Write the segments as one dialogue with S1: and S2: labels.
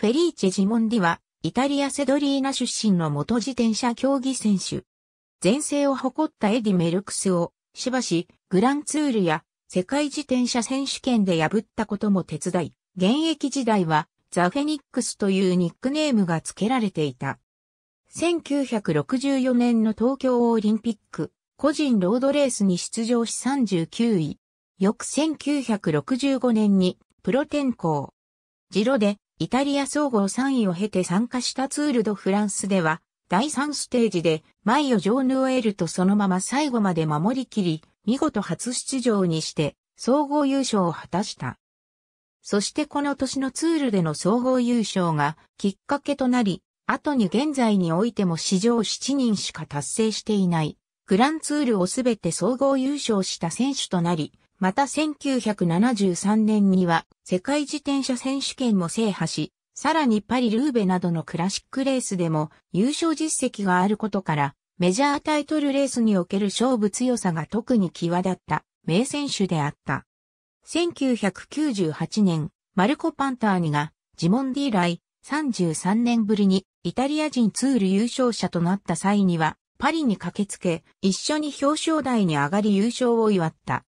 S1: フェリーチェ・ジモンディは、イタリア・セドリーナ出身の元自転車競技選手。前世を誇ったエディ・メルクスを、しばし、グランツールや、世界自転車選手権で破ったことも手伝い、現役時代は、ザ・フェニックスというニックネームが付けられていた。1964年の東京オリンピック、個人ロードレースに出場し39位。翌1965年に、プロ転向。ジロで、イタリア総合3位を経て参加したツールドフランスでは、第3ステージで、マイオ・ジョーヌ・エルとそのまま最後まで守りきり、見事初出場にして、総合優勝を果たした。そしてこの年のツールでの総合優勝がきっかけとなり、後に現在においても史上7人しか達成していない、グランツールをすべて総合優勝した選手となり、また1973年には世界自転車選手権も制覇し、さらにパリ・ルーベなどのクラシックレースでも優勝実績があることから、メジャータイトルレースにおける勝負強さが特に際立った名選手であった。1998年、マルコ・パンターニがジモンディ以来33年ぶりにイタリア人ツール優勝者となった際にはパリに駆けつけ一緒に表彰台に上がり優勝を祝った。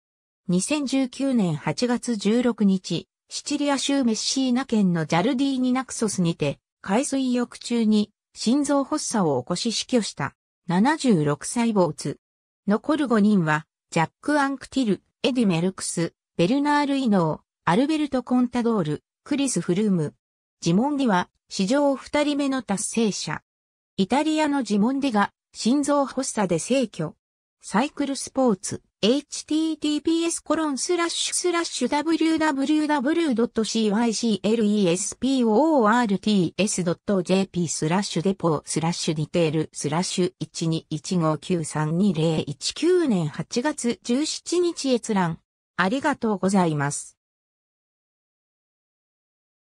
S1: 2019年8月16日、シチリア州メッシーナ県のジャルディーニナクソスにて、海水浴中に心臓発作を起こし死去した76歳主。残る5人は、ジャック・アンクティル、エディ・メルクス、ベルナール・イノー、アルベルト・コンタドール、クリス・フルーム。ジモンディは、史上2人目の達成者。イタリアのジモンディが、心臓発作で逝去。サイクルスポーツ。https コロンスラッシュスラッシュ www.cyclesport.jp スラッシュデポスラッシュディテールスラッシュ121593201 9年8月17日閲覧。ありがとうございます。